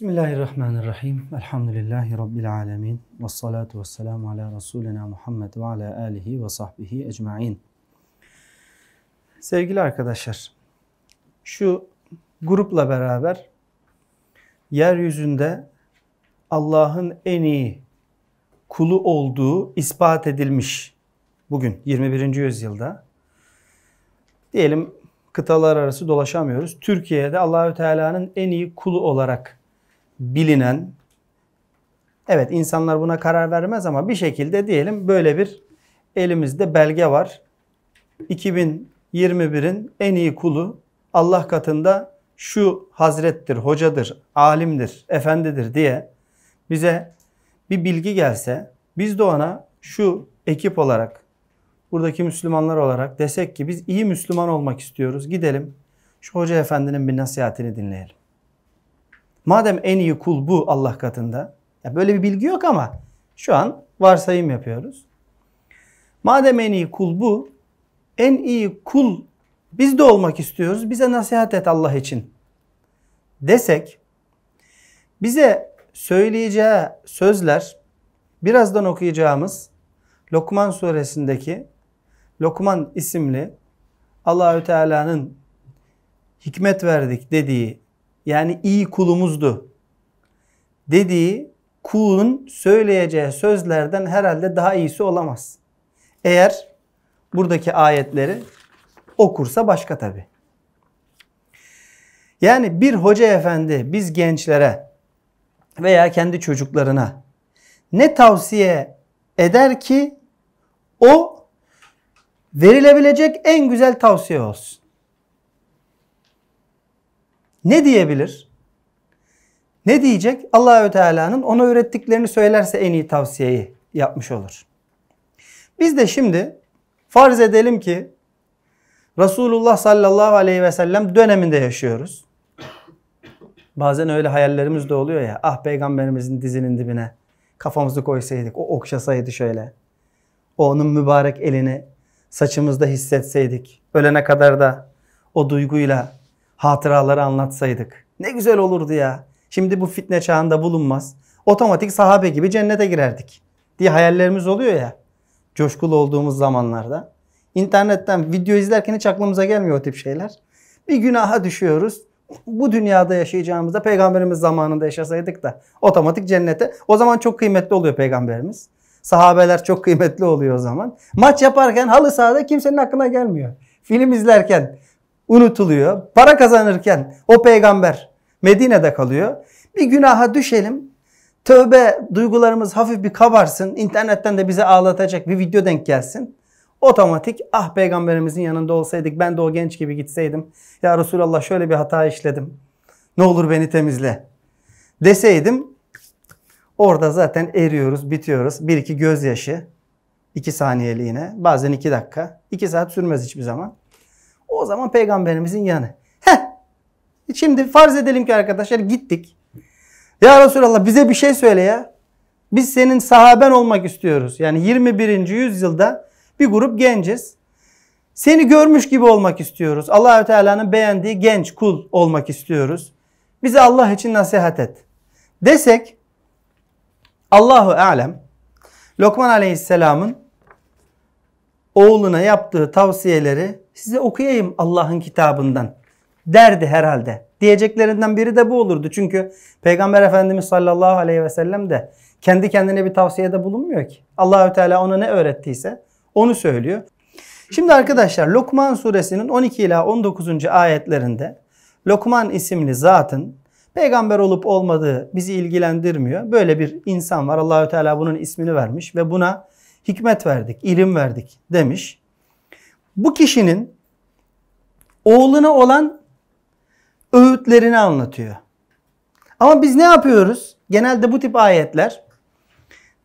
Bismillahirrahmanirrahim. Elhamdülillahi Rabbil alemin. Ve salatu ve selamu ala Resulina Muhammed ve ala alihi ve sahbihi ecmain. Sevgili arkadaşlar, şu grupla beraber yeryüzünde Allah'ın en iyi kulu olduğu ispat edilmiş bugün 21. yüzyılda. Diyelim kıtalar arası dolaşamıyoruz. Türkiye'de Allahü Teala'nın en iyi kulu olarak bilinen evet insanlar buna karar vermez ama bir şekilde diyelim böyle bir elimizde belge var. 2021'in en iyi kulu Allah katında şu hazrettir, hocadır, alimdir, efendidir diye bize bir bilgi gelse biz de ona şu ekip olarak buradaki Müslümanlar olarak desek ki biz iyi Müslüman olmak istiyoruz. Gidelim şu hoca efendinin bir nasihatini dinleyelim. Madem en iyi kul bu Allah katında. Ya böyle bir bilgi yok ama şu an varsayım yapıyoruz. Madem en iyi kul bu, en iyi kul biz de olmak istiyoruz. Bize nasihat et Allah için desek bize söyleyeceği sözler birazdan okuyacağımız Lokman suresindeki Lokman isimli Allahü Teala'nın hikmet verdik dediği yani iyi kulumuzdu dediği kulun söyleyeceği sözlerden herhalde daha iyisi olamaz. Eğer buradaki ayetleri okursa başka tabi. Yani bir hoca efendi biz gençlere veya kendi çocuklarına ne tavsiye eder ki o verilebilecek en güzel tavsiye olsun. Ne diyebilir? Ne diyecek? Allahü Teala'nın ona öğrettiklerini söylerse en iyi tavsiyeyi yapmış olur. Biz de şimdi farz edelim ki Resulullah sallallahu aleyhi ve sellem döneminde yaşıyoruz. Bazen öyle hayallerimiz de oluyor ya. Ah peygamberimizin dizinin dibine kafamızı koysaydık, o okşasaydı şöyle. O onun mübarek elini saçımızda hissetseydik. Ölene kadar da o duyguyla hatıraları anlatsaydık. Ne güzel olurdu ya. Şimdi bu fitne çağında bulunmaz. Otomatik sahabe gibi cennete girerdik diye hayallerimiz oluyor ya. Coşkulu olduğumuz zamanlarda. İnternetten video izlerken hiç aklımıza gelmiyor o tip şeyler. Bir günaha düşüyoruz. Bu dünyada yaşayacağımızda peygamberimiz zamanında yaşasaydık da otomatik cennete. O zaman çok kıymetli oluyor peygamberimiz. Sahabeler çok kıymetli oluyor o zaman. Maç yaparken halı sahada kimsenin aklına gelmiyor. Film izlerken unutuluyor. Para kazanırken o peygamber Medine'de kalıyor. Bir günaha düşelim. Tövbe duygularımız hafif bir kabarsın. İnternetten de bize ağlatacak bir video denk gelsin. Otomatik ah peygamberimizin yanında olsaydık ben de o genç gibi gitseydim. Ya Resulallah şöyle bir hata işledim. Ne olur beni temizle deseydim orada zaten eriyoruz, bitiyoruz. Bir iki gözyaşı, iki saniyeliğine, bazen iki dakika, iki saat sürmez hiçbir zaman. O zaman peygamberimizin yanı. Heh. E şimdi farz edelim ki arkadaşlar gittik. Ya Resulallah bize bir şey söyle ya. Biz senin sahaben olmak istiyoruz. Yani 21. yüzyılda bir grup genciz. Seni görmüş gibi olmak istiyoruz. Allahü Teala'nın beğendiği genç kul olmak istiyoruz. Bize Allah için nasihat et. Desek Allahu alem Lokman Aleyhisselam'ın oğluna yaptığı tavsiyeleri size okuyayım Allah'ın kitabından derdi herhalde. Diyeceklerinden biri de bu olurdu. Çünkü Peygamber Efendimiz sallallahu aleyhi ve sellem de kendi kendine bir tavsiyede bulunmuyor ki. Allahü Teala ona ne öğrettiyse onu söylüyor. Şimdi arkadaşlar Lokman suresinin 12 ila 19. ayetlerinde Lokman isimli zatın peygamber olup olmadığı bizi ilgilendirmiyor. Böyle bir insan var. Allahü Teala bunun ismini vermiş ve buna hikmet verdik, ilim verdik demiş. Bu kişinin oğluna olan öğütlerini anlatıyor. Ama biz ne yapıyoruz? Genelde bu tip ayetler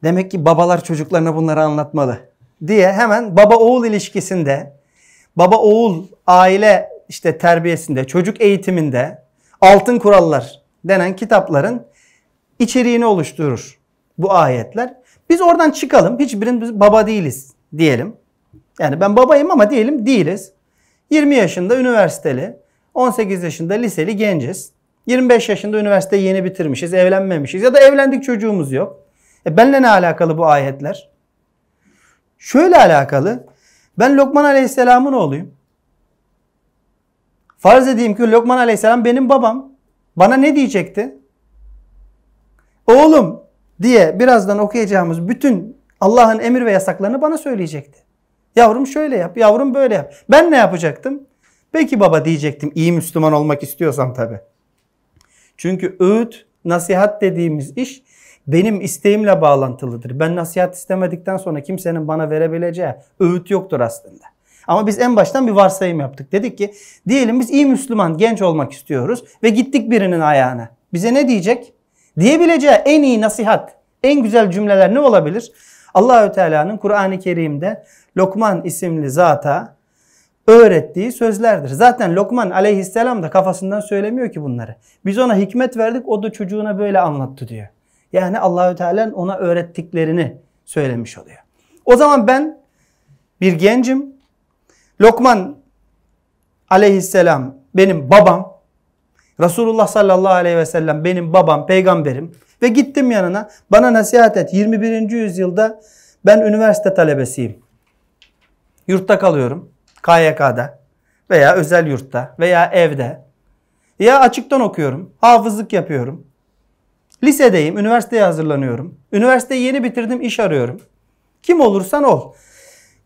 demek ki babalar çocuklarına bunları anlatmalı diye hemen baba oğul ilişkisinde, baba oğul aile işte terbiyesinde, çocuk eğitiminde altın kurallar denen kitapların içeriğini oluşturur bu ayetler. Biz oradan çıkalım. Hiçbirimiz baba değiliz diyelim. Yani ben babayım ama diyelim değiliz. 20 yaşında üniversiteli, 18 yaşında liseli genciz. 25 yaşında üniversiteyi yeni bitirmişiz, evlenmemişiz ya da evlendik çocuğumuz yok. E benle ne alakalı bu ayetler? Şöyle alakalı. Ben Lokman Aleyhisselam'ın oğluyum. Farz edeyim ki Lokman Aleyhisselam benim babam. Bana ne diyecekti? Oğlum diye birazdan okuyacağımız bütün Allah'ın emir ve yasaklarını bana söyleyecekti. Yavrum şöyle yap, yavrum böyle yap. Ben ne yapacaktım? Peki baba diyecektim iyi Müslüman olmak istiyorsam tabi. Çünkü öğüt, nasihat dediğimiz iş benim isteğimle bağlantılıdır. Ben nasihat istemedikten sonra kimsenin bana verebileceği öğüt yoktur aslında. Ama biz en baştan bir varsayım yaptık. Dedik ki diyelim biz iyi Müslüman genç olmak istiyoruz ve gittik birinin ayağına. Bize ne diyecek? Diyebileceği en iyi nasihat, en güzel cümleler ne olabilir? Allahü Teala'nın Kur'an-ı Kerim'de Lokman isimli zata öğrettiği sözlerdir. Zaten Lokman aleyhisselam da kafasından söylemiyor ki bunları. Biz ona hikmet verdik o da çocuğuna böyle anlattı diyor. Yani Allahü Teala'nın ona öğrettiklerini söylemiş oluyor. O zaman ben bir gencim. Lokman aleyhisselam benim babam. Resulullah sallallahu aleyhi ve sellem benim babam, peygamberim. Ve gittim yanına. Bana nasihat et. 21. yüzyılda ben üniversite talebesiyim. Yurtta kalıyorum. KYK'da veya özel yurtta veya evde. Ya açıktan okuyorum. Hafızlık yapıyorum. Lisedeyim. Üniversiteye hazırlanıyorum. Üniversiteyi yeni bitirdim. iş arıyorum. Kim olursan ol.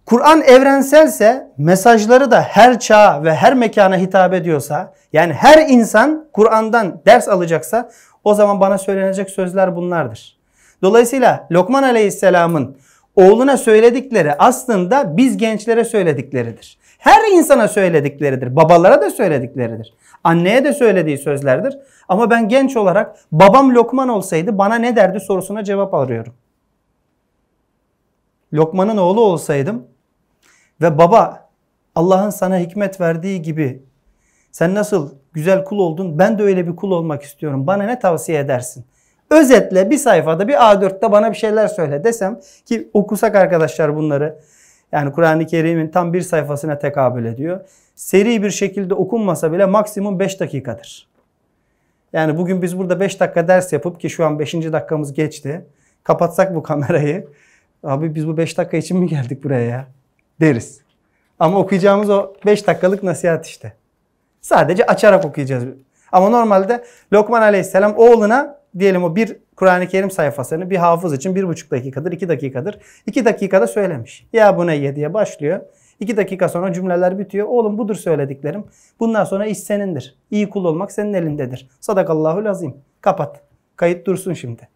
Kur'an evrenselse mesajları da her çağa ve her mekana hitap ediyorsa yani her insan Kur'an'dan ders alacaksa o zaman bana söylenecek sözler bunlardır. Dolayısıyla Lokman Aleyhisselam'ın oğluna söyledikleri aslında biz gençlere söyledikleridir. Her insana söyledikleridir. Babalara da söyledikleridir. Anneye de söylediği sözlerdir. Ama ben genç olarak babam Lokman olsaydı bana ne derdi sorusuna cevap arıyorum. Lokman'ın oğlu olsaydım ve baba Allah'ın sana hikmet verdiği gibi sen nasıl güzel kul oldun ben de öyle bir kul olmak istiyorum. Bana ne tavsiye edersin? Özetle bir sayfada bir A4'te bana bir şeyler söyle desem ki okusak arkadaşlar bunları yani Kur'an-ı Kerim'in tam bir sayfasına tekabül ediyor. Seri bir şekilde okunmasa bile maksimum 5 dakikadır. Yani bugün biz burada 5 dakika ders yapıp ki şu an 5. dakikamız geçti. Kapatsak bu kamerayı. Abi biz bu 5 dakika için mi geldik buraya ya? Deriz. Ama okuyacağımız o 5 dakikalık nasihat işte. Sadece açarak okuyacağız. Ama normalde Lokman Aleyhisselam oğluna diyelim o bir Kur'an-ı Kerim sayfasını bir hafız için bir buçuk dakikadır, iki dakikadır. iki dakikada söylemiş. Ya bu neye diye başlıyor. İki dakika sonra cümleler bitiyor. Oğlum budur söylediklerim. Bundan sonra iş senindir. İyi kul olmak senin elindedir. Sadakallahu lazim. Kapat. Kayıt dursun şimdi.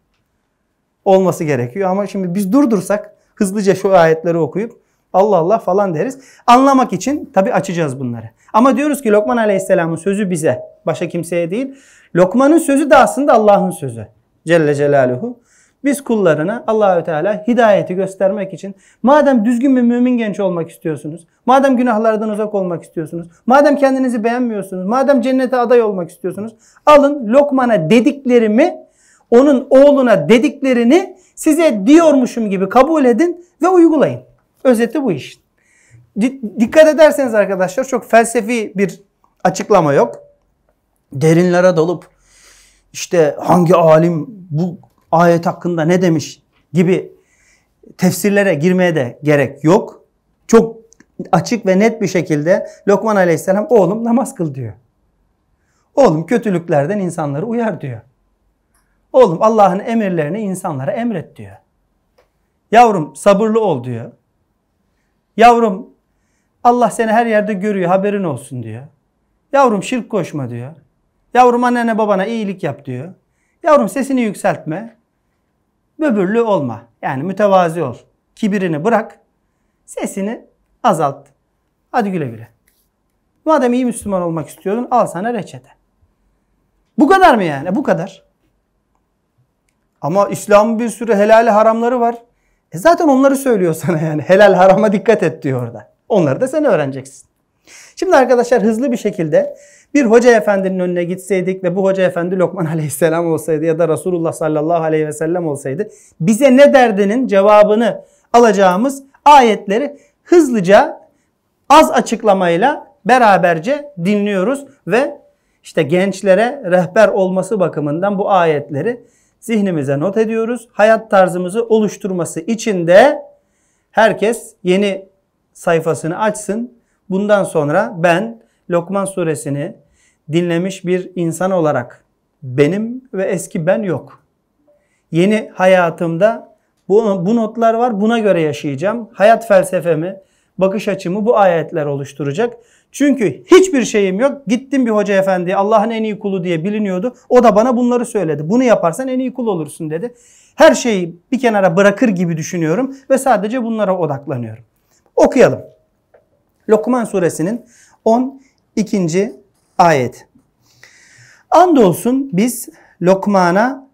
Olması gerekiyor ama şimdi biz durdursak hızlıca şu ayetleri okuyup Allah Allah falan deriz. Anlamak için tabi açacağız bunları. Ama diyoruz ki Lokman Aleyhisselam'ın sözü bize. Başa kimseye değil. Lokman'ın sözü de aslında Allah'ın sözü. Celle Celaluhu. Biz kullarına Allahü Teala hidayeti göstermek için madem düzgün bir mümin genç olmak istiyorsunuz, madem günahlardan uzak olmak istiyorsunuz, madem kendinizi beğenmiyorsunuz, madem cennete aday olmak istiyorsunuz, alın Lokman'a dediklerimi, onun oğluna dediklerini size diyormuşum gibi kabul edin ve uygulayın. Özeti bu iş. Dikkat ederseniz arkadaşlar çok felsefi bir açıklama yok derinlere dalıp işte hangi alim bu ayet hakkında ne demiş gibi tefsirlere girmeye de gerek yok. Çok açık ve net bir şekilde Lokman Aleyhisselam oğlum namaz kıl diyor. Oğlum kötülüklerden insanları uyar diyor. Oğlum Allah'ın emirlerini insanlara emret diyor. Yavrum sabırlı ol diyor. Yavrum Allah seni her yerde görüyor haberin olsun diyor. Yavrum şirk koşma diyor. Yavrum annene babana iyilik yap diyor. Yavrum sesini yükseltme. Böbürlü olma. Yani mütevazi ol. Kibirini bırak. Sesini azalt. Hadi güle güle. Madem iyi Müslüman olmak istiyordun al sana reçete. Bu kadar mı yani? Bu kadar. Ama İslam'ın bir sürü helali haramları var. E zaten onları söylüyor sana yani. Helal harama dikkat et diyor orada. Onları da sen öğreneceksin. Şimdi arkadaşlar hızlı bir şekilde bir hoca efendinin önüne gitseydik ve bu hoca efendi Lokman aleyhisselam olsaydı ya da Resulullah sallallahu aleyhi ve sellem olsaydı bize ne derdinin cevabını alacağımız ayetleri hızlıca az açıklamayla beraberce dinliyoruz ve işte gençlere rehber olması bakımından bu ayetleri zihnimize not ediyoruz. Hayat tarzımızı oluşturması için de herkes yeni sayfasını açsın. Bundan sonra ben Lokman suresini dinlemiş bir insan olarak benim ve eski ben yok. Yeni hayatımda bu, bu notlar var buna göre yaşayacağım. Hayat felsefemi, bakış açımı bu ayetler oluşturacak. Çünkü hiçbir şeyim yok. Gittim bir hoca efendi Allah'ın en iyi kulu diye biliniyordu. O da bana bunları söyledi. Bunu yaparsan en iyi kul olursun dedi. Her şeyi bir kenara bırakır gibi düşünüyorum ve sadece bunlara odaklanıyorum. Okuyalım. Lokman suresinin 12. Ayet. Andolsun biz Lokman'a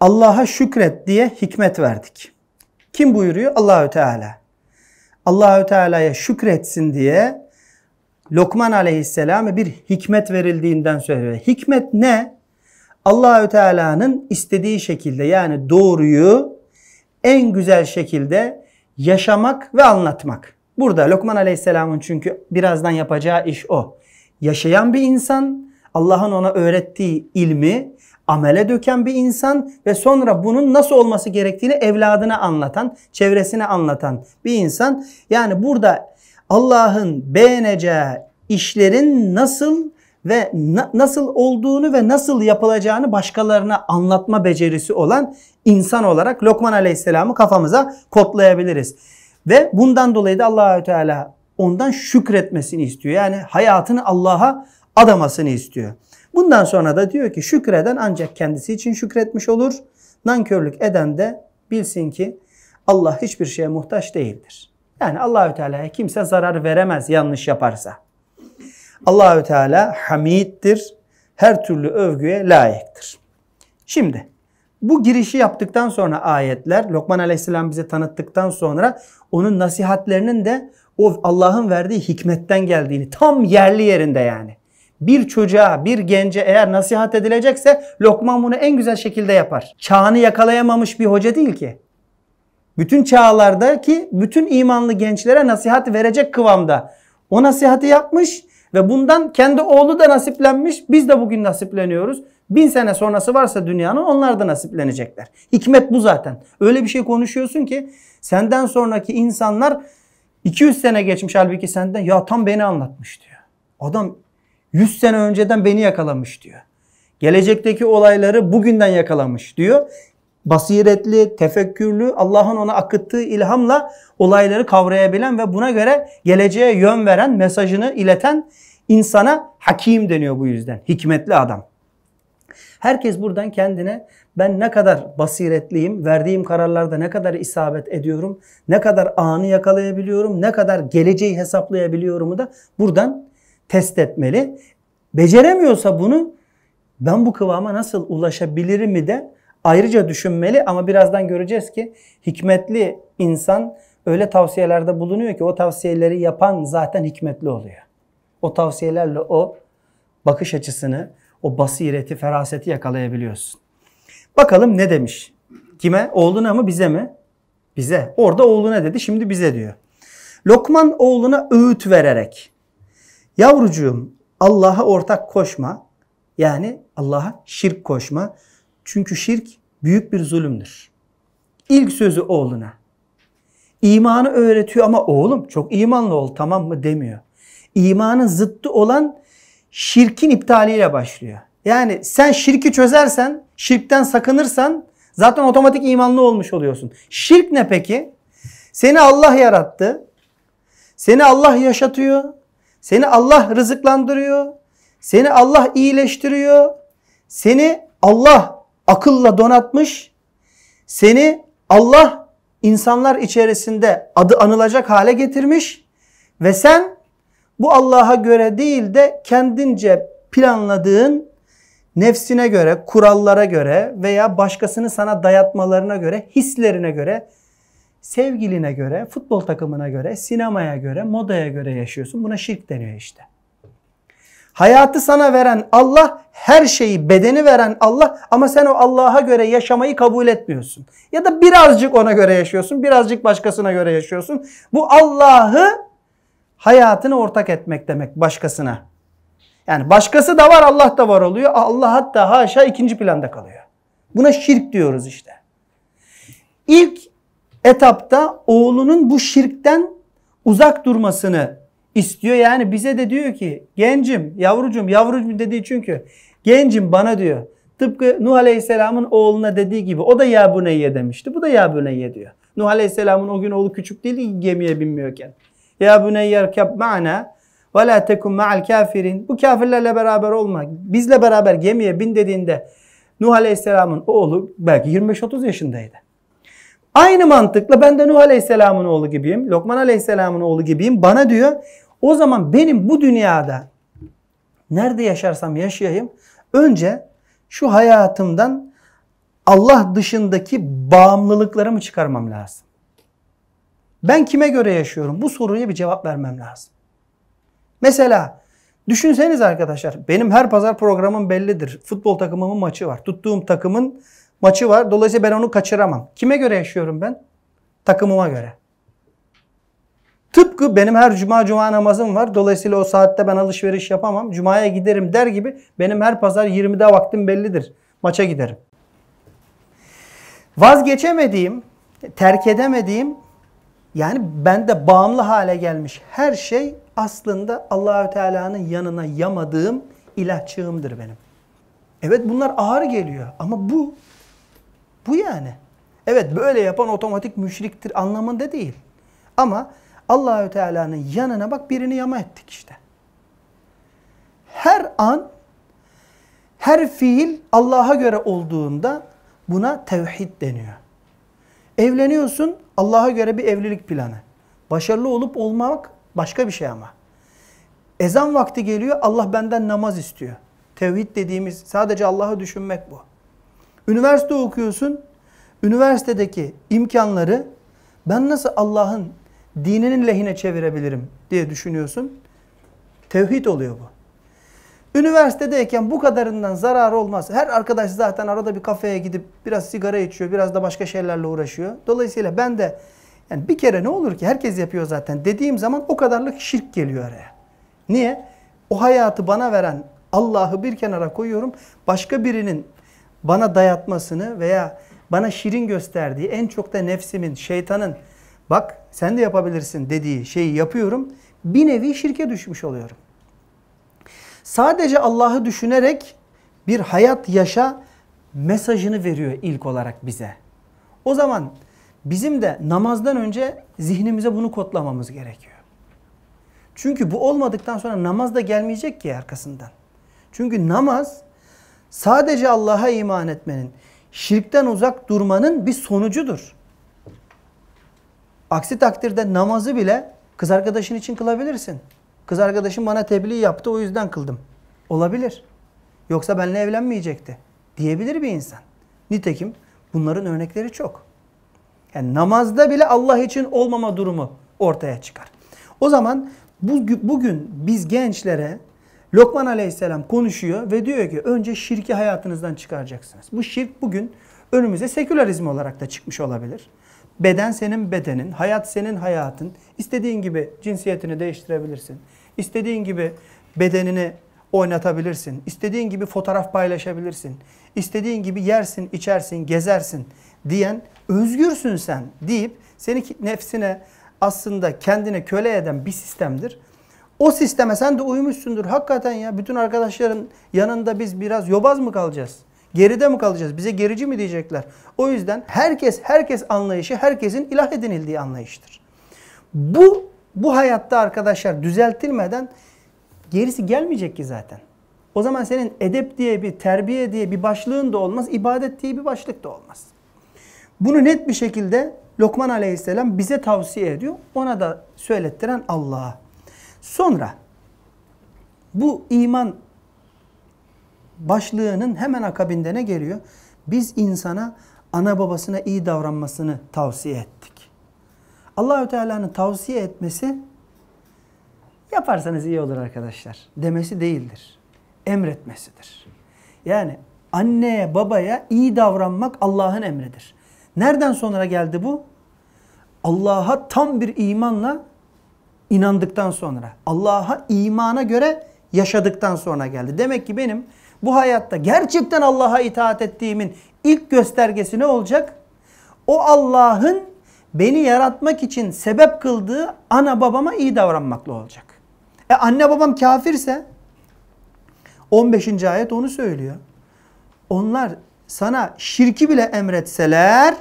Allah'a şükret diye hikmet verdik. Kim buyuruyor? Allahü Teala. Allahü Teala'ya şükretsin diye Lokman Aleyhisselam'a bir hikmet verildiğinden söylüyor. Hikmet ne? Allahü Teala'nın istediği şekilde yani doğruyu en güzel şekilde yaşamak ve anlatmak. Burada Lokman Aleyhisselam'ın çünkü birazdan yapacağı iş o yaşayan bir insan, Allah'ın ona öğrettiği ilmi amele döken bir insan ve sonra bunun nasıl olması gerektiğini evladına anlatan, çevresine anlatan bir insan. Yani burada Allah'ın beğeneceği işlerin nasıl ve na- nasıl olduğunu ve nasıl yapılacağını başkalarına anlatma becerisi olan insan olarak Lokman Aleyhisselam'ı kafamıza kodlayabiliriz. Ve bundan dolayı da Allahü Teala ondan şükretmesini istiyor. Yani hayatını Allah'a adamasını istiyor. Bundan sonra da diyor ki şükreden ancak kendisi için şükretmiş olur. Nankörlük eden de bilsin ki Allah hiçbir şeye muhtaç değildir. Yani Allahü Teala'ya kimse zarar veremez yanlış yaparsa. Allahü Teala hamiddir. Her türlü övgüye layıktır. Şimdi bu girişi yaptıktan sonra ayetler Lokman Aleyhisselam bize tanıttıktan sonra onun nasihatlerinin de o Allah'ın verdiği hikmetten geldiğini tam yerli yerinde yani. Bir çocuğa, bir gence eğer nasihat edilecekse Lokman bunu en güzel şekilde yapar. Çağını yakalayamamış bir hoca değil ki. Bütün çağlardaki bütün imanlı gençlere nasihat verecek kıvamda. O nasihati yapmış ve bundan kendi oğlu da nasiplenmiş. Biz de bugün nasipleniyoruz. Bin sene sonrası varsa dünyanın onlar da nasiplenecekler. Hikmet bu zaten. Öyle bir şey konuşuyorsun ki senden sonraki insanlar 200 sene geçmiş halbuki senden ya tam beni anlatmış diyor. Adam 100 sene önceden beni yakalamış diyor. Gelecekteki olayları bugünden yakalamış diyor. Basiretli, tefekkürlü, Allah'ın ona akıttığı ilhamla olayları kavrayabilen ve buna göre geleceğe yön veren, mesajını ileten insana hakim deniyor bu yüzden. Hikmetli adam. Herkes buradan kendine ben ne kadar basiretliyim, verdiğim kararlarda ne kadar isabet ediyorum, ne kadar anı yakalayabiliyorum, ne kadar geleceği hesaplayabiliyorumu da buradan test etmeli. Beceremiyorsa bunu ben bu kıvama nasıl ulaşabilirim mi de ayrıca düşünmeli ama birazdan göreceğiz ki hikmetli insan öyle tavsiyelerde bulunuyor ki o tavsiyeleri yapan zaten hikmetli oluyor. O tavsiyelerle o bakış açısını, o basireti, feraseti yakalayabiliyorsun. Bakalım ne demiş? Kime? Oğluna mı bize mi? Bize. Orada oğluna dedi şimdi bize diyor. Lokman oğluna öğüt vererek yavrucuğum Allah'a ortak koşma yani Allah'a şirk koşma. Çünkü şirk büyük bir zulümdür. İlk sözü oğluna. İmanı öğretiyor ama oğlum çok imanlı ol tamam mı demiyor. İmanın zıttı olan şirkin iptaliyle başlıyor. Yani sen şirki çözersen, şirkten sakınırsan zaten otomatik imanlı olmuş oluyorsun. Şirk ne peki? Seni Allah yarattı. Seni Allah yaşatıyor. Seni Allah rızıklandırıyor. Seni Allah iyileştiriyor. Seni Allah akılla donatmış. Seni Allah insanlar içerisinde adı anılacak hale getirmiş ve sen bu Allah'a göre değil de kendince planladığın nefsine göre, kurallara göre veya başkasını sana dayatmalarına göre, hislerine göre, sevgiline göre, futbol takımına göre, sinemaya göre, modaya göre yaşıyorsun. Buna şirk deniyor işte. Hayatı sana veren Allah, her şeyi bedeni veren Allah ama sen o Allah'a göre yaşamayı kabul etmiyorsun. Ya da birazcık ona göre yaşıyorsun, birazcık başkasına göre yaşıyorsun. Bu Allah'ı hayatını ortak etmek demek başkasına. Yani başkası da var Allah da var oluyor. Allah hatta haşa ikinci planda kalıyor. Buna şirk diyoruz işte. İlk etapta oğlunun bu şirkten uzak durmasını istiyor. Yani bize de diyor ki gencim, yavrucum, yavrucum dediği çünkü gencim bana diyor. Tıpkı Nuh Aleyhisselam'ın oğluna dediği gibi o da ya bu neye demişti. Bu da ya bu neye diyor. Nuh Aleyhisselam'ın o gün oğlu küçük değil gemiye binmiyorken. Ya buneyyer keb ma'na ve la tekun ma'al kafirin. Bu kafirlerle beraber olma. Bizle beraber gemiye bin dediğinde Nuh Aleyhisselam'ın oğlu belki 25-30 yaşındaydı. Aynı mantıkla ben de Nuh Aleyhisselam'ın oğlu gibiyim. Lokman Aleyhisselam'ın oğlu gibiyim. Bana diyor o zaman benim bu dünyada nerede yaşarsam yaşayayım önce şu hayatımdan Allah dışındaki bağımlılıklarımı çıkarmam lazım. Ben kime göre yaşıyorum? Bu soruya bir cevap vermem lazım. Mesela düşünseniz arkadaşlar benim her pazar programım bellidir. Futbol takımımın maçı var. Tuttuğum takımın maçı var. Dolayısıyla ben onu kaçıramam. Kime göre yaşıyorum ben? Takımıma göre. Tıpkı benim her cuma cuma namazım var. Dolayısıyla o saatte ben alışveriş yapamam. Cumaya giderim der gibi benim her pazar 20'de vaktim bellidir. Maça giderim. Vazgeçemediğim, terk edemediğim yani bende bağımlı hale gelmiş her şey aslında Allahü Teala'nın yanına yamadığım ilahçığımdır benim. Evet bunlar ağır geliyor ama bu bu yani. Evet böyle yapan otomatik müşriktir anlamında değil. Ama Allahü Teala'nın yanına bak birini yama ettik işte. Her an her fiil Allah'a göre olduğunda buna tevhid deniyor. Evleniyorsun Allah'a göre bir evlilik planı. Başarılı olup olmamak başka bir şey ama. Ezan vakti geliyor Allah benden namaz istiyor. Tevhid dediğimiz sadece Allah'ı düşünmek bu. Üniversite okuyorsun. Üniversitedeki imkanları ben nasıl Allah'ın dininin lehine çevirebilirim diye düşünüyorsun. Tevhid oluyor bu. Üniversitedeyken bu kadarından zarar olmaz. Her arkadaş zaten arada bir kafeye gidip biraz sigara içiyor, biraz da başka şeylerle uğraşıyor. Dolayısıyla ben de yani bir kere ne olur ki herkes yapıyor zaten dediğim zaman o kadarlık şirk geliyor araya. Niye? O hayatı bana veren Allah'ı bir kenara koyuyorum. Başka birinin bana dayatmasını veya bana şirin gösterdiği, en çok da nefsimin, şeytanın bak sen de yapabilirsin dediği şeyi yapıyorum. Bir nevi şirke düşmüş oluyorum. Sadece Allah'ı düşünerek bir hayat yaşa mesajını veriyor ilk olarak bize. O zaman bizim de namazdan önce zihnimize bunu kodlamamız gerekiyor. Çünkü bu olmadıktan sonra namaz da gelmeyecek ki arkasından. Çünkü namaz sadece Allah'a iman etmenin, şirkten uzak durmanın bir sonucudur. Aksi takdirde namazı bile kız arkadaşın için kılabilirsin. Kız arkadaşım bana tebliğ yaptı o yüzden kıldım. Olabilir. Yoksa benimle evlenmeyecekti. Diyebilir bir insan. Nitekim bunların örnekleri çok. Yani namazda bile Allah için olmama durumu ortaya çıkar. O zaman bu, bugün biz gençlere Lokman Aleyhisselam konuşuyor ve diyor ki önce şirki hayatınızdan çıkaracaksınız. Bu şirk bugün önümüze sekülerizm olarak da çıkmış olabilir. Beden senin bedenin, hayat senin hayatın. İstediğin gibi cinsiyetini değiştirebilirsin. İstediğin gibi bedenini oynatabilirsin. İstediğin gibi fotoğraf paylaşabilirsin. İstediğin gibi yersin, içersin, gezersin diyen özgürsün sen deyip seni nefsine aslında kendine köle eden bir sistemdir. O sisteme sen de uymuşsundur. Hakikaten ya bütün arkadaşların yanında biz biraz yobaz mı kalacağız? Geride mi kalacağız? Bize gerici mi diyecekler? O yüzden herkes herkes anlayışı herkesin ilah edinildiği anlayıştır. Bu bu hayatta arkadaşlar düzeltilmeden gerisi gelmeyecek ki zaten. O zaman senin edep diye bir terbiye diye bir başlığın da olmaz, ibadet diye bir başlık da olmaz. Bunu net bir şekilde Lokman Aleyhisselam bize tavsiye ediyor. Ona da söylettiren Allah. Sonra bu iman başlığının hemen akabinde ne geliyor? Biz insana ana babasına iyi davranmasını tavsiye etti. Allahü Teala'nın tavsiye etmesi yaparsanız iyi olur arkadaşlar demesi değildir. Emretmesidir. Yani anneye babaya iyi davranmak Allah'ın emridir. Nereden sonra geldi bu? Allah'a tam bir imanla inandıktan sonra, Allah'a imana göre yaşadıktan sonra geldi. Demek ki benim bu hayatta gerçekten Allah'a itaat ettiğimin ilk göstergesi ne olacak? O Allah'ın beni yaratmak için sebep kıldığı ana babama iyi davranmakla olacak. E anne babam kafirse 15. ayet onu söylüyor. Onlar sana şirki bile emretseler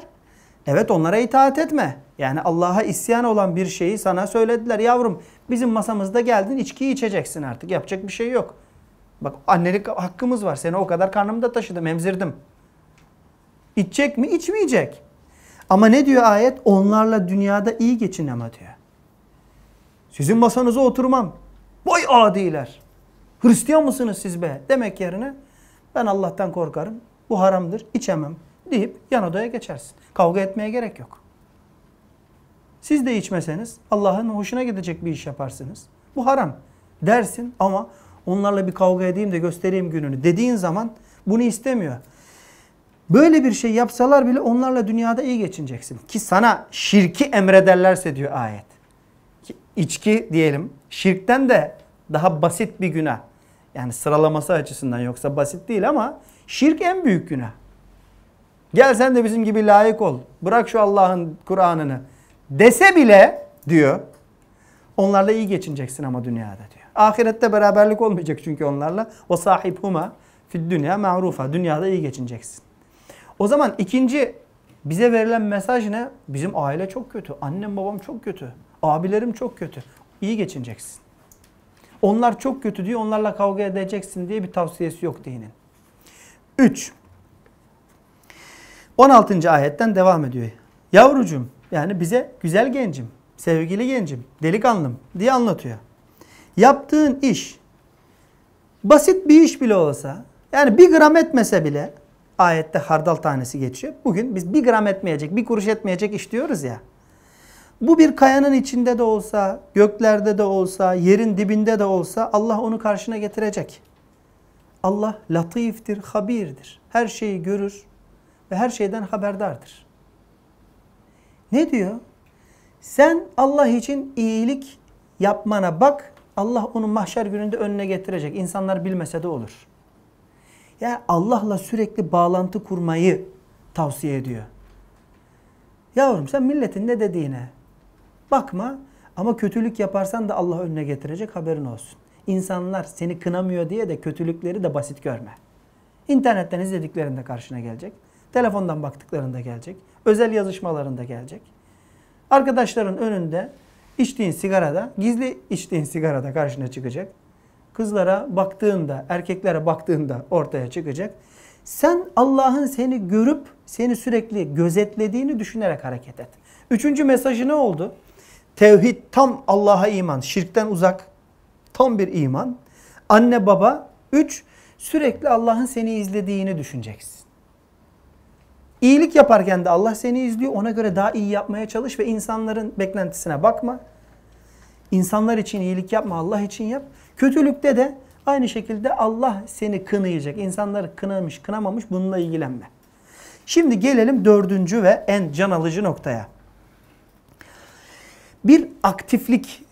evet onlara itaat etme. Yani Allah'a isyan olan bir şeyi sana söylediler. Yavrum bizim masamızda geldin içkiyi içeceksin artık yapacak bir şey yok. Bak annelik hakkımız var. Seni o kadar karnımda taşıdım, emzirdim. İçecek mi? içmeyecek? Ama ne diyor ayet? Onlarla dünyada iyi geçin ama diyor. Sizin masanıza oturmam. Vay adiler. Hristiyan mısınız siz be? Demek yerine ben Allah'tan korkarım. Bu haramdır. içemem deyip yan odaya geçersin. Kavga etmeye gerek yok. Siz de içmeseniz Allah'ın hoşuna gidecek bir iş yaparsınız. Bu haram dersin ama onlarla bir kavga edeyim de göstereyim gününü dediğin zaman bunu istemiyor. Böyle bir şey yapsalar bile onlarla dünyada iyi geçineceksin. Ki sana şirki emrederlerse diyor ayet. Ki içki diyelim. Şirkten de daha basit bir günah. Yani sıralaması açısından yoksa basit değil ama şirk en büyük günah. Gel sen de bizim gibi layık ol. Bırak şu Allah'ın Kur'an'ını. Dese bile diyor. Onlarla iyi geçineceksin ama dünyada diyor. Ahirette beraberlik olmayacak çünkü onlarla. O sahibhuma fid dünya ma'rufa. Dünyada iyi geçineceksin. O zaman ikinci bize verilen mesaj ne? Bizim aile çok kötü. Annem babam çok kötü. Abilerim çok kötü. İyi geçineceksin. Onlar çok kötü diyor. Onlarla kavga edeceksin diye bir tavsiyesi yok dinin. 3. 16. ayetten devam ediyor. Yavrucum yani bize güzel gencim, sevgili gencim, delikanlım diye anlatıyor. Yaptığın iş basit bir iş bile olsa yani bir gram etmese bile Ayette hardal tanesi geçiyor. Bugün biz bir gram etmeyecek, bir kuruş etmeyecek iş diyoruz ya. Bu bir kayanın içinde de olsa, göklerde de olsa, yerin dibinde de olsa Allah onu karşına getirecek. Allah latiftir, habirdir. Her şeyi görür ve her şeyden haberdardır. Ne diyor? Sen Allah için iyilik yapmana bak. Allah onu mahşer gününde önüne getirecek. İnsanlar bilmese de olur. Ya Allah'la sürekli bağlantı kurmayı tavsiye ediyor. Yavrum sen milletin ne dediğine bakma ama kötülük yaparsan da Allah önüne getirecek haberin olsun. İnsanlar seni kınamıyor diye de kötülükleri de basit görme. İnternetten izlediklerinde karşına gelecek. Telefondan baktıklarında gelecek. Özel yazışmalarında gelecek. Arkadaşların önünde içtiğin sigarada, gizli içtiğin sigarada karşına çıkacak kızlara baktığında, erkeklere baktığında ortaya çıkacak. Sen Allah'ın seni görüp seni sürekli gözetlediğini düşünerek hareket et. Üçüncü mesajı ne oldu? Tevhid tam Allah'a iman, şirkten uzak, tam bir iman. Anne baba, üç, sürekli Allah'ın seni izlediğini düşüneceksin. İyilik yaparken de Allah seni izliyor. Ona göre daha iyi yapmaya çalış ve insanların beklentisine bakma. İnsanlar için iyilik yapma, Allah için yap. Kötülükte de aynı şekilde Allah seni kınayacak. İnsanlar kınamış, kınamamış bununla ilgilenme. Şimdi gelelim dördüncü ve en can alıcı noktaya. Bir aktiflik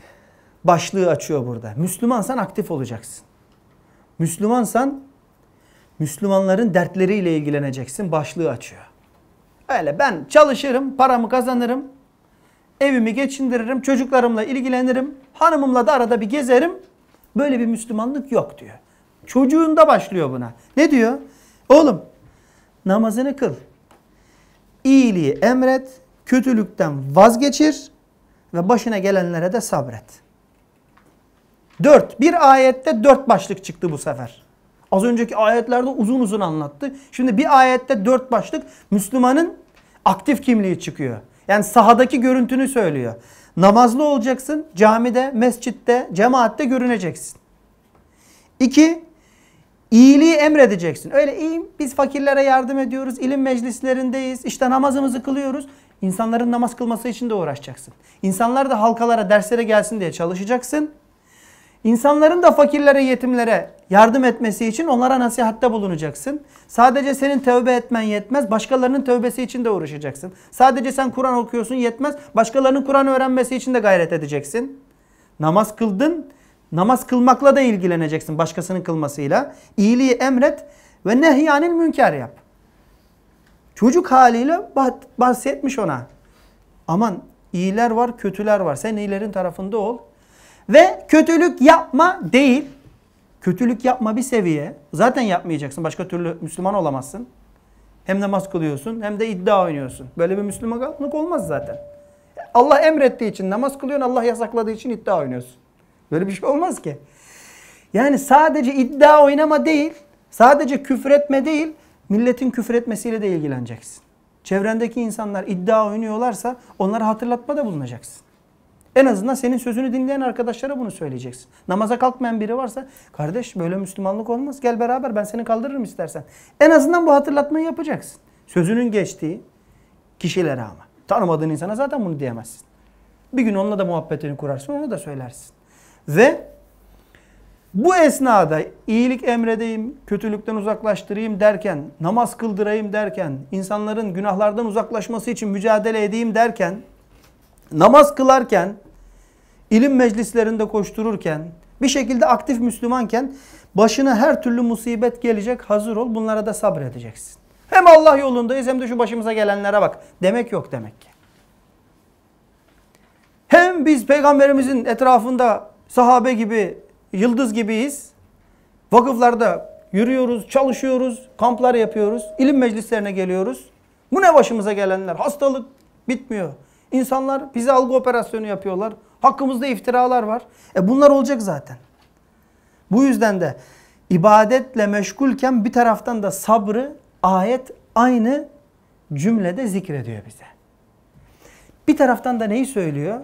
başlığı açıyor burada. Müslümansan aktif olacaksın. Müslümansan Müslümanların dertleriyle ilgileneceksin başlığı açıyor. Öyle ben çalışırım, paramı kazanırım, evimi geçindiririm, çocuklarımla ilgilenirim, hanımımla da arada bir gezerim, Böyle bir Müslümanlık yok diyor. Çocuğunda başlıyor buna. Ne diyor? Oğlum namazını kıl. İyiliği emret, kötülükten vazgeçir ve başına gelenlere de sabret. Dört. Bir ayette dört başlık çıktı bu sefer. Az önceki ayetlerde uzun uzun anlattı. Şimdi bir ayette dört başlık Müslümanın aktif kimliği çıkıyor. Yani sahadaki görüntünü söylüyor. Namazlı olacaksın. Camide, mescitte, cemaatte görüneceksin. İki, iyiliği emredeceksin. Öyle iyiyim biz fakirlere yardım ediyoruz. ilim meclislerindeyiz. işte namazımızı kılıyoruz. İnsanların namaz kılması için de uğraşacaksın. İnsanlar da halkalara, derslere gelsin diye çalışacaksın. İnsanların da fakirlere, yetimlere yardım etmesi için onlara nasihatte bulunacaksın. Sadece senin tövbe etmen yetmez, başkalarının tövbesi için de uğraşacaksın. Sadece sen Kur'an okuyorsun yetmez, başkalarının Kur'an öğrenmesi için de gayret edeceksin. Namaz kıldın, namaz kılmakla da ilgileneceksin başkasının kılmasıyla. İyiliği emret ve nehyanil münker yap. Çocuk haliyle bahsetmiş ona. Aman iyiler var, kötüler var. Sen iyilerin tarafında ol. Ve kötülük yapma değil. Kötülük yapma bir seviye. Zaten yapmayacaksın. Başka türlü Müslüman olamazsın. Hem namaz kılıyorsun hem de iddia oynuyorsun. Böyle bir Müslümanlık olmaz zaten. Allah emrettiği için namaz kılıyorsun, Allah yasakladığı için iddia oynuyorsun. Böyle bir şey olmaz ki. Yani sadece iddia oynama değil, sadece küfretme değil, milletin küfretmesiyle de ilgileneceksin. Çevrendeki insanlar iddia oynuyorlarsa onlara hatırlatma da bulunacaksın. En azından senin sözünü dinleyen arkadaşlara bunu söyleyeceksin. Namaza kalkmayan biri varsa kardeş böyle Müslümanlık olmaz gel beraber ben seni kaldırırım istersen. En azından bu hatırlatmayı yapacaksın. Sözünün geçtiği kişilere ama. Tanımadığın insana zaten bunu diyemezsin. Bir gün onunla da muhabbetini kurarsın onu da söylersin. Ve bu esnada iyilik emredeyim, kötülükten uzaklaştırayım derken, namaz kıldırayım derken, insanların günahlardan uzaklaşması için mücadele edeyim derken, namaz kılarken ilim meclislerinde koştururken, bir şekilde aktif Müslümanken başına her türlü musibet gelecek hazır ol bunlara da sabredeceksin. Hem Allah yolundayız hem de şu başımıza gelenlere bak. Demek yok demek ki. Hem biz peygamberimizin etrafında sahabe gibi, yıldız gibiyiz. Vakıflarda yürüyoruz, çalışıyoruz, kamplar yapıyoruz, ilim meclislerine geliyoruz. Bu ne başımıza gelenler? Hastalık bitmiyor. İnsanlar bize algı operasyonu yapıyorlar. Hakkımızda iftiralar var. E bunlar olacak zaten. Bu yüzden de ibadetle meşgulken bir taraftan da sabrı ayet aynı cümlede zikrediyor bize. Bir taraftan da neyi söylüyor?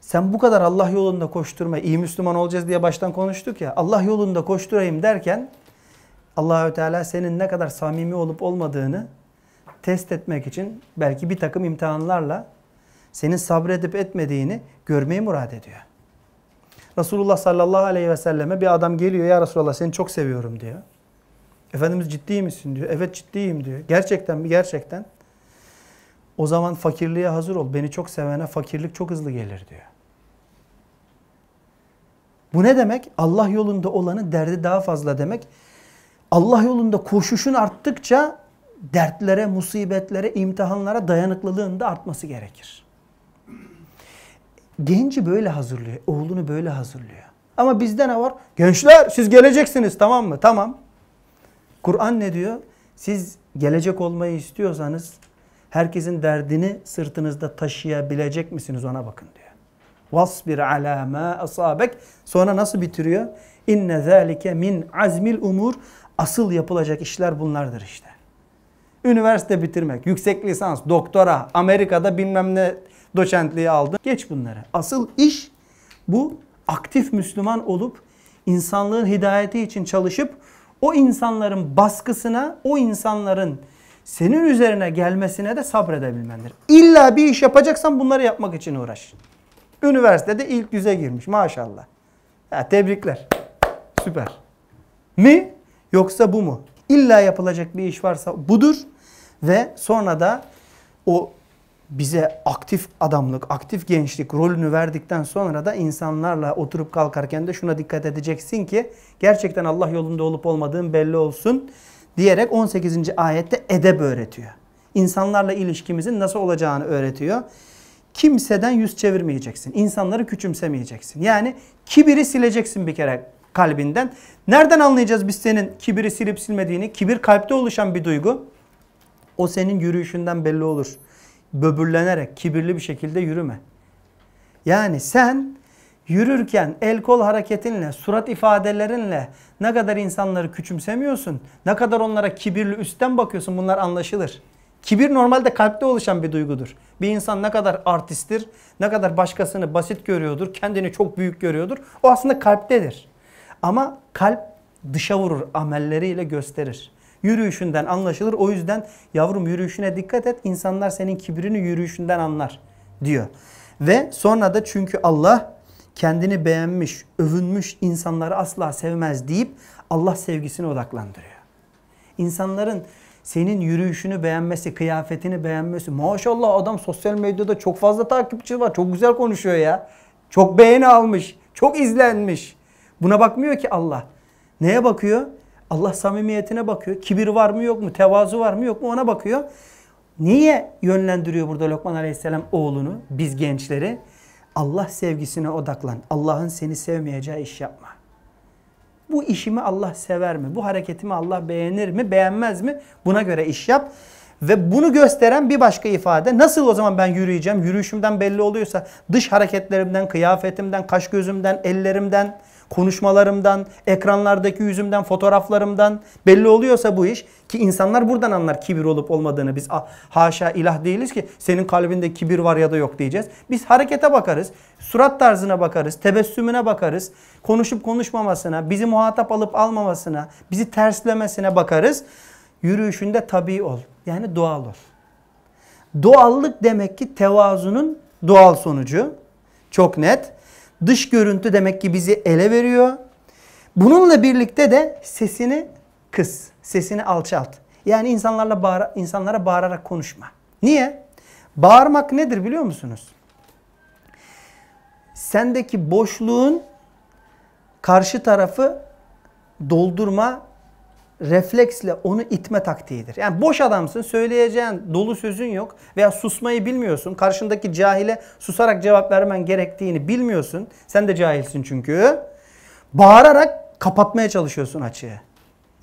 Sen bu kadar Allah yolunda koşturma, iyi Müslüman olacağız diye baştan konuştuk ya. Allah yolunda koşturayım derken Allahü Teala senin ne kadar samimi olup olmadığını test etmek için belki bir takım imtihanlarla senin sabredip etmediğini görmeyi murad ediyor. Resulullah sallallahu aleyhi ve selleme bir adam geliyor ya Resulallah seni çok seviyorum diyor. Efendimiz ciddi misin diyor. Evet ciddiyim diyor. Gerçekten mi? Gerçekten. O zaman fakirliğe hazır ol. Beni çok sevene fakirlik çok hızlı gelir diyor. Bu ne demek? Allah yolunda olanın derdi daha fazla demek. Allah yolunda koşuşun arttıkça dertlere, musibetlere, imtihanlara dayanıklılığın da artması gerekir. Genci böyle hazırlıyor. Oğlunu böyle hazırlıyor. Ama bizde ne var? Gençler siz geleceksiniz tamam mı? Tamam. Kur'an ne diyor? Siz gelecek olmayı istiyorsanız herkesin derdini sırtınızda taşıyabilecek misiniz ona bakın diyor. Vasbir ala ma asabek. Sonra nasıl bitiriyor? İnne zalike min azmil umur. Asıl yapılacak işler bunlardır işte. Üniversite bitirmek, yüksek lisans, doktora, Amerika'da bilmem ne Doçentliği aldım. Geç bunları. Asıl iş bu aktif Müslüman olup insanlığın hidayeti için çalışıp o insanların baskısına, o insanların senin üzerine gelmesine de sabredebilmendir. İlla bir iş yapacaksan bunları yapmak için uğraş. Üniversitede ilk yüze girmiş maşallah. Ha, tebrikler. Süper. Mi yoksa bu mu? İlla yapılacak bir iş varsa budur ve sonra da o bize aktif adamlık, aktif gençlik rolünü verdikten sonra da insanlarla oturup kalkarken de şuna dikkat edeceksin ki gerçekten Allah yolunda olup olmadığın belli olsun diyerek 18. ayette edep öğretiyor. İnsanlarla ilişkimizin nasıl olacağını öğretiyor. Kimseden yüz çevirmeyeceksin. İnsanları küçümsemeyeceksin. Yani kibiri sileceksin bir kere kalbinden. Nereden anlayacağız biz senin kibiri silip silmediğini? Kibir kalpte oluşan bir duygu. O senin yürüyüşünden belli olur böbürlenerek, kibirli bir şekilde yürüme. Yani sen yürürken el kol hareketinle, surat ifadelerinle ne kadar insanları küçümsemiyorsun, ne kadar onlara kibirli üstten bakıyorsun bunlar anlaşılır. Kibir normalde kalpte oluşan bir duygudur. Bir insan ne kadar artisttir, ne kadar başkasını basit görüyordur, kendini çok büyük görüyordur. O aslında kalptedir. Ama kalp dışa vurur, amelleriyle gösterir. Yürüyüşünden anlaşılır. O yüzden yavrum yürüyüşüne dikkat et. İnsanlar senin kibrini yürüyüşünden anlar diyor. Ve sonra da çünkü Allah kendini beğenmiş, övünmüş insanları asla sevmez deyip Allah sevgisini odaklandırıyor. İnsanların senin yürüyüşünü beğenmesi, kıyafetini beğenmesi. Maşallah adam sosyal medyada çok fazla takipçi var. Çok güzel konuşuyor ya. Çok beğeni almış. Çok izlenmiş. Buna bakmıyor ki Allah. Neye bakıyor? Allah samimiyetine bakıyor. Kibir var mı yok mu? Tevazu var mı yok mu? Ona bakıyor. Niye yönlendiriyor burada Lokman Aleyhisselam oğlunu, biz gençleri? Allah sevgisine odaklan. Allah'ın seni sevmeyeceği iş yapma. Bu işimi Allah sever mi? Bu hareketimi Allah beğenir mi? Beğenmez mi? Buna göre iş yap. Ve bunu gösteren bir başka ifade. Nasıl o zaman ben yürüyeceğim? Yürüyüşümden belli oluyorsa dış hareketlerimden, kıyafetimden, kaş gözümden, ellerimden, konuşmalarımdan, ekranlardaki yüzümden, fotoğraflarımdan belli oluyorsa bu iş ki insanlar buradan anlar kibir olup olmadığını. Biz haşa ilah değiliz ki senin kalbinde kibir var ya da yok diyeceğiz. Biz harekete bakarız, surat tarzına bakarız, tebessümüne bakarız, konuşup konuşmamasına, bizi muhatap alıp almamasına, bizi terslemesine bakarız. Yürüyüşünde tabii ol. Yani doğal ol. Doğallık demek ki tevazunun doğal sonucu. Çok net. Dış görüntü demek ki bizi ele veriyor. Bununla birlikte de sesini kıs, sesini alçalt. Yani insanlarla bağır, insanlara bağırarak konuşma. Niye? Bağırmak nedir biliyor musunuz? Sendeki boşluğun karşı tarafı doldurma refleksle onu itme taktiğidir. Yani boş adamsın, söyleyeceğin dolu sözün yok veya susmayı bilmiyorsun. Karşındaki cahile susarak cevap vermen gerektiğini bilmiyorsun. Sen de cahilsin çünkü. Bağırarak kapatmaya çalışıyorsun açığı.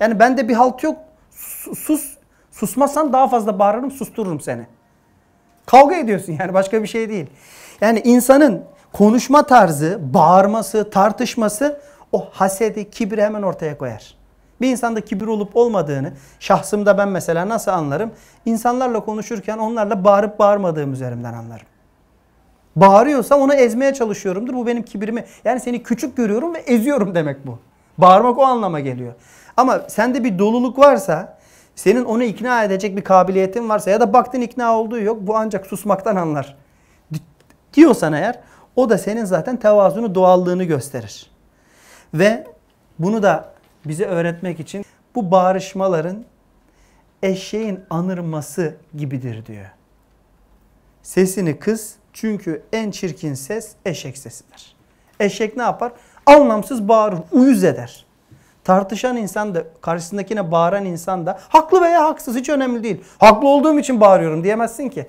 Yani bende bir halt yok. Sus. susmasan daha fazla bağırırım, sustururum seni. Kavga ediyorsun yani başka bir şey değil. Yani insanın konuşma tarzı, bağırması, tartışması o hasedi, kibri hemen ortaya koyar. Bir insanda kibir olup olmadığını, şahsımda ben mesela nasıl anlarım? İnsanlarla konuşurken onlarla bağırıp bağırmadığım üzerinden anlarım. Bağırıyorsa onu ezmeye çalışıyorumdur. Bu benim kibirimi, yani seni küçük görüyorum ve eziyorum demek bu. Bağırmak o anlama geliyor. Ama sende bir doluluk varsa, senin onu ikna edecek bir kabiliyetin varsa ya da baktın ikna olduğu yok, bu ancak susmaktan anlar. Diyorsan eğer, o da senin zaten tevazunu, doğallığını gösterir. Ve bunu da bize öğretmek için bu bağrışmaların eşeğin anırması gibidir diyor. Sesini kız çünkü en çirkin ses eşek sesidir. Eşek ne yapar? Anlamsız bağırır, uyuz eder. Tartışan insan da, karşısındakine bağıran insan da haklı veya haksız hiç önemli değil. Haklı olduğum için bağırıyorum diyemezsin ki.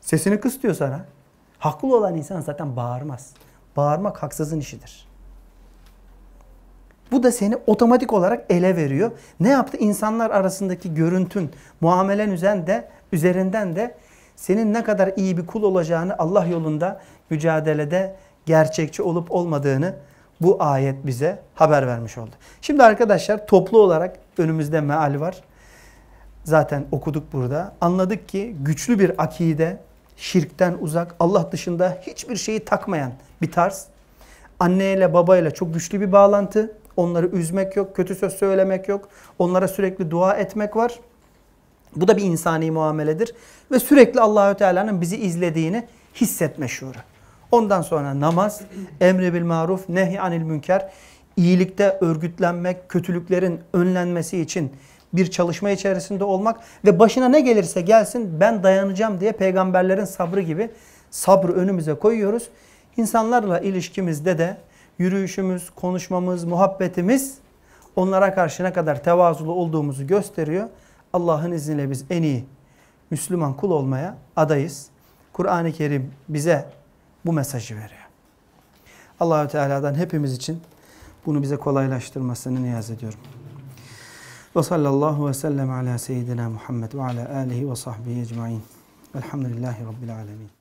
Sesini kıs diyor sana. Haklı olan insan zaten bağırmaz. Bağırmak haksızın işidir. Bu da seni otomatik olarak ele veriyor. Ne yaptı? İnsanlar arasındaki görüntün, muamelen üzen üzerinden de senin ne kadar iyi bir kul olacağını Allah yolunda mücadelede gerçekçi olup olmadığını bu ayet bize haber vermiş oldu. Şimdi arkadaşlar toplu olarak önümüzde meal var. Zaten okuduk burada. Anladık ki güçlü bir akide, şirkten uzak, Allah dışında hiçbir şeyi takmayan bir tarz. Anneyle babayla çok güçlü bir bağlantı. Onları üzmek yok, kötü söz söylemek yok. Onlara sürekli dua etmek var. Bu da bir insani muameledir ve sürekli Allahü Teala'nın bizi izlediğini hissetme şuuru. Ondan sonra namaz, emri bil maruf, nehi anil münker, iyilikte örgütlenmek, kötülüklerin önlenmesi için bir çalışma içerisinde olmak ve başına ne gelirse gelsin ben dayanacağım diye peygamberlerin sabrı gibi sabrı önümüze koyuyoruz. İnsanlarla ilişkimizde de yürüyüşümüz, konuşmamız, muhabbetimiz onlara karşı ne kadar tevazulu olduğumuzu gösteriyor. Allah'ın izniyle biz en iyi Müslüman kul olmaya adayız. Kur'an-ı Kerim bize bu mesajı veriyor. Allahü Teala'dan hepimiz için bunu bize kolaylaştırmasını niyaz ediyorum. Ve sallallahu ve sellem ala seyyidina Muhammed ve ala alihi ve sahbihi ecmain. Elhamdülillahi Rabbil alemin.